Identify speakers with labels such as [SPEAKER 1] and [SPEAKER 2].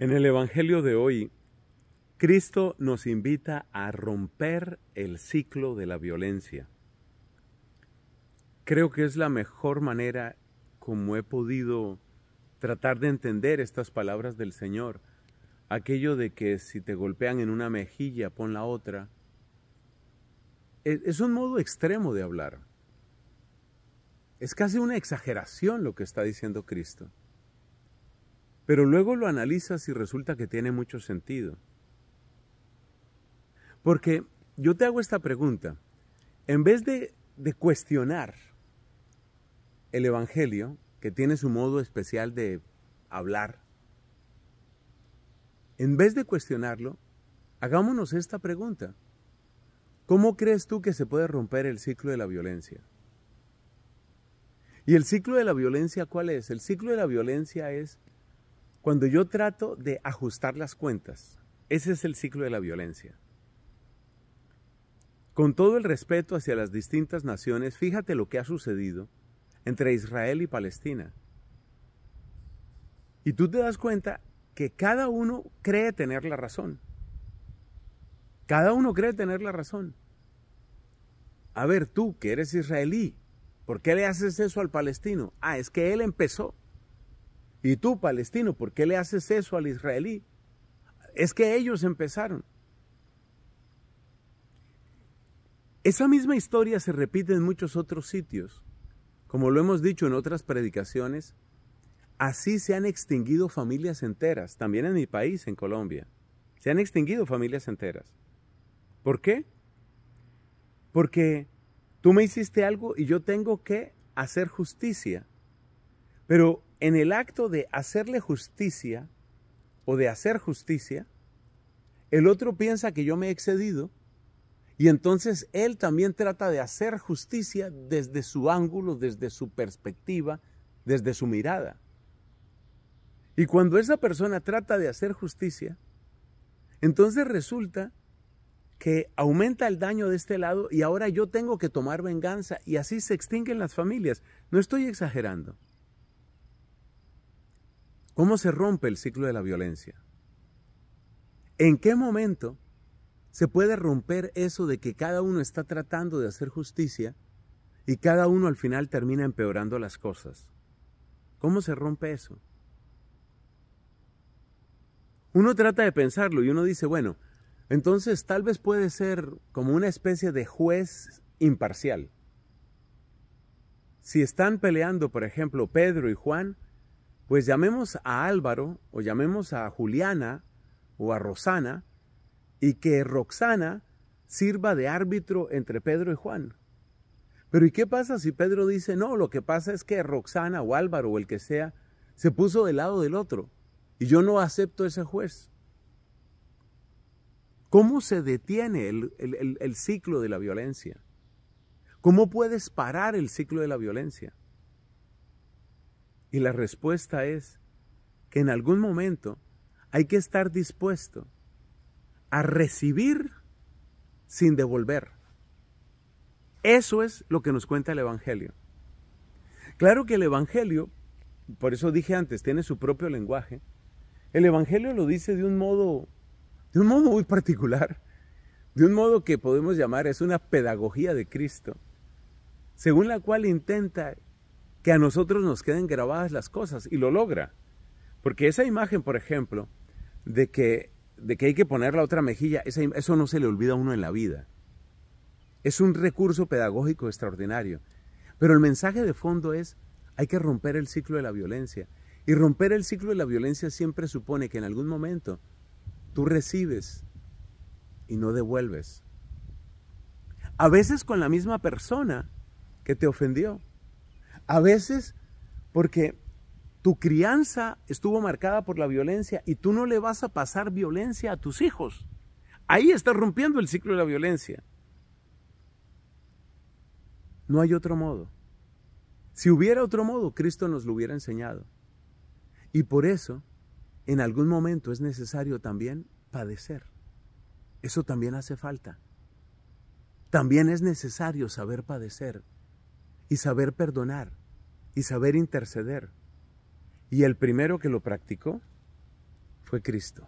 [SPEAKER 1] En el Evangelio de hoy, Cristo nos invita a romper el ciclo de la violencia. Creo que es la mejor manera como he podido tratar de entender estas palabras del Señor. Aquello de que si te golpean en una mejilla, pon la otra. E, es un modo extremo de hablar. Es casi una exageración lo que está diciendo Cristo. Pero luego lo analizas y resulta que tiene mucho sentido. Porque yo te hago esta pregunta. En vez de, de cuestionar el Evangelio, que tiene su modo especial de hablar, en vez de cuestionarlo, hagámonos esta pregunta. ¿Cómo crees tú que se puede romper el ciclo de la violencia? ¿Y el ciclo de la violencia cuál es? El ciclo de la violencia es cuando yo trato de ajustar las cuentas, ese es el ciclo de la violencia. Con todo el respeto hacia las distintas naciones, fíjate lo que ha sucedido entre Israel y Palestina. Y tú te das cuenta que cada uno cree tener la razón. Cada uno cree tener la razón. A ver, tú que eres israelí, ¿por qué le haces eso al palestino? Ah, es que él empezó. Y tú, palestino, ¿por qué le haces eso al israelí? Es que ellos empezaron. Esa misma historia se repite en muchos otros sitios. Como lo hemos dicho en otras predicaciones, así se han extinguido familias enteras, también en mi país, en Colombia. Se han extinguido familias enteras. ¿Por qué? Porque tú me hiciste algo y yo tengo que hacer justicia. Pero en el acto de hacerle justicia o de hacer justicia, el otro piensa que yo me he excedido y entonces él también trata de hacer justicia desde su ángulo, desde su perspectiva, desde su mirada. Y cuando esa persona trata de hacer justicia, entonces resulta que aumenta el daño de este lado y ahora yo tengo que tomar venganza y así se extinguen las familias. No estoy exagerando. ¿Cómo se rompe el ciclo de la violencia? ¿En qué momento se puede romper eso de que cada uno está tratando de hacer justicia y cada uno al final termina empeorando las cosas? ¿Cómo se rompe eso? Uno trata de pensarlo y uno dice, bueno, entonces tal vez puede ser como una especie de juez imparcial. Si están peleando, por ejemplo, Pedro y Juan, pues llamemos a Álvaro o llamemos a Juliana o a Rosana y que Roxana sirva de árbitro entre Pedro y Juan. Pero ¿y qué pasa si Pedro dice, no, lo que pasa es que Roxana o Álvaro o el que sea se puso del lado del otro y yo no acepto ese juez? ¿Cómo se detiene el ciclo de la violencia? ¿Cómo puedes parar el ciclo de la violencia? Y la respuesta es que en algún momento hay que estar dispuesto a recibir sin devolver. Eso es lo que nos cuenta el Evangelio. Claro que el Evangelio, por eso dije antes, tiene su propio lenguaje. El Evangelio lo dice de un modo, de un modo muy particular, de un modo que podemos llamar es una pedagogía de Cristo, según la cual intenta que a nosotros nos queden grabadas las cosas y lo logra. Porque esa imagen, por ejemplo, de que, de que hay que poner la otra mejilla, eso no se le olvida a uno en la vida. Es un recurso pedagógico extraordinario. Pero el mensaje de fondo es, hay que romper el ciclo de la violencia. Y romper el ciclo de la violencia siempre supone que en algún momento tú recibes y no devuelves. A veces con la misma persona que te ofendió. A veces porque tu crianza estuvo marcada por la violencia y tú no le vas a pasar violencia a tus hijos. Ahí estás rompiendo el ciclo de la violencia. No hay otro modo. Si hubiera otro modo, Cristo nos lo hubiera enseñado. Y por eso, en algún momento es necesario también padecer. Eso también hace falta. También es necesario saber padecer y saber perdonar y saber interceder. Y el primero que lo practicó fue Cristo.